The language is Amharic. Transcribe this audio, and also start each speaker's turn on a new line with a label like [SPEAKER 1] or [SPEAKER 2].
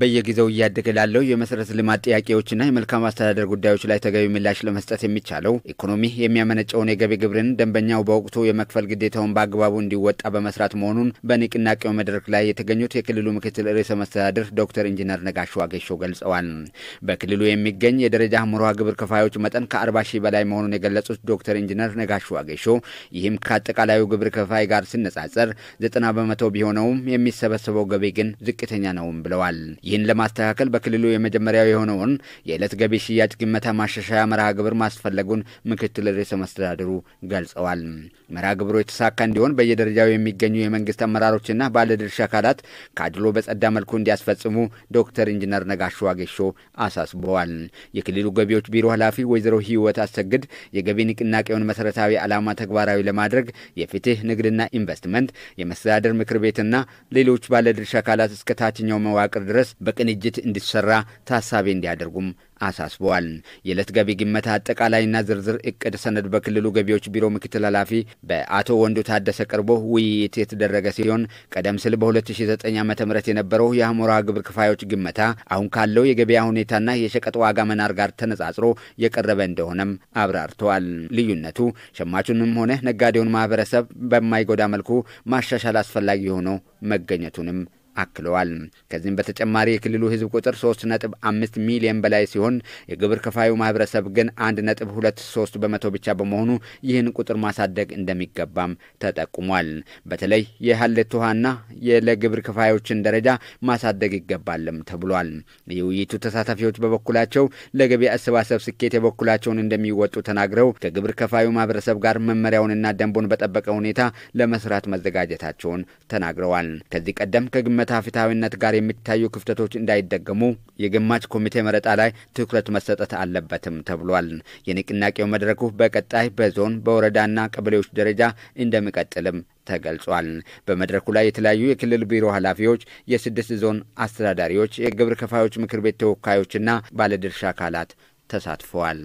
[SPEAKER 1] በየጊዜው እያደገ ላለው የመሰረተ ልማት ጥያቄዎችና የመልካም አስተዳደር ጉዳዮች ላይ ተገቢ ምላሽ ለመስጠት የሚቻለው ኢኮኖሚ የሚያመነጨውን የገቢ ግብርን ደንበኛው በወቅቱ የመክፈል ግዴታውን በአግባቡ እንዲወጣ በመስራት መሆኑን በንቅናቄው መድረክ ላይ የተገኙት የክልሉ ምክትል ርዕሰ መስተዳድር ዶክተር ኢንጂነር ነጋሽ ዋጌሾ ገልጸዋል። በክልሉ የሚገኝ የደረጃ ምሮሃ ግብር ከፋዮች መጠን ከ40 ሺህ በላይ መሆኑን የገለጹት ዶክተር ኢንጂነር ነጋሽ ዋጌሾ ይህም ከአጠቃላዩ ግብር ከፋይ ጋር ሲነጻጸር ዘጠና በመቶ ቢሆነውም የሚሰበሰበው ገቢ ግን ዝቅተኛ ነውም ብለዋል። ይህን ለማስተካከል በክልሉ የመጀመሪያው የሆነውን የዕለት ገቢ ሽያጭ ግመታ ማሻሻያ መርሃ ግብር ማስፈለጉን ምክትል ርዕሰ መስተዳድሩ ገልጸዋል። መርሃ ግብሩ የተሳካ እንዲሆን በየደረጃው የሚገኙ የመንግስት አመራሮችና ባለድርሻ አካላት ካድሎ በጸዳ መልኩ እንዲያስፈጽሙ ዶክተር ኢንጂነር ነጋሾ ዋጌሾ አሳስበዋል። የክልሉ ገቢዎች ቢሮ ኃላፊ ወይዘሮ ህይወት አሰግድ የገቢ ንቅናቄውን መሰረታዊ ዓላማ ተግባራዊ ለማድረግ የፍትህ ንግድና ኢንቨስትመንት፣ የመስተዳደር ምክር ቤትና ሌሎች ባለድርሻ አካላት እስከ ታችኛው መዋቅር ድረስ ለመድረስ በቅንጅት እንዲሰራ ታሳቢ እንዲያደርጉም አሳስበዋል። የዕለት ገቢ ግመታ አጠቃላይና ዝርዝር እቅድ ሰነድ በክልሉ ገቢዎች ቢሮ ምክትል ኃላፊ በአቶ ወንዱ ታደሰ ቀርቦ ውይይት የተደረገ ሲሆን ቀደም ሲል በ2009 ዓ ም የነበረው የአሞራ ግብር ክፋዮች ግመታ አሁን ካለው የገበያ ሁኔታና የሸቀጥ ዋጋ መናር ጋር ተነጻጽሮ የቀረበ እንደሆነም አብራርተዋል። ልዩነቱ ሸማቹንም ሆነ ነጋዴውን ማህበረሰብ በማይጎዳ መልኩ ማሻሻል አስፈላጊ ሆኖ መገኘቱንም አክለዋል። ከዚህም በተጨማሪ የክልሉ ህዝብ ቁጥር 3.5 ሚሊዮን በላይ ሲሆን የግብር ከፋዩ ማህበረሰብ ግን 1.23 በመቶ ብቻ በመሆኑ ይህን ቁጥር ማሳደግ እንደሚገባም ተጠቁሟል። በተለይ የሀሌት ውሃና ለግብር ከፋዮችን ደረጃ ማሳደግ ይገባልም ተብሏል። የውይይቱ ተሳታፊዎች በበኩላቸው ለገቢ አሰባሰብ ስኬት የበኩላቸውን እንደሚወጡ ተናግረው ከግብር ከፋዩ ማህበረሰብ ጋር መመሪያውንና ደንቡን በጠበቀ ሁኔታ ለመስራት መዘጋጀታቸውን ተናግረዋል። ከዚህ ቀደም ከግመ ከፍታ ፍትሐዊነት ጋር የሚታዩ ክፍተቶች እንዳይደገሙ የግማሽ ኮሚቴ መረጣ ላይ ትኩረት መሰጠት አለበትም ተብሏል። የንቅናቄው መድረኩ በቀጣይ በዞን በወረዳና ቀበሌዎች ደረጃ እንደሚቀጥልም ተገልጿል። በመድረኩ ላይ የተለያዩ የክልል ቢሮ ኃላፊዎች፣ የስድስት ዞን አስተዳዳሪዎች፣ የግብር ከፋዮች ምክር ቤት ተወካዮችና ባለድርሻ አካላት ተሳትፈዋል።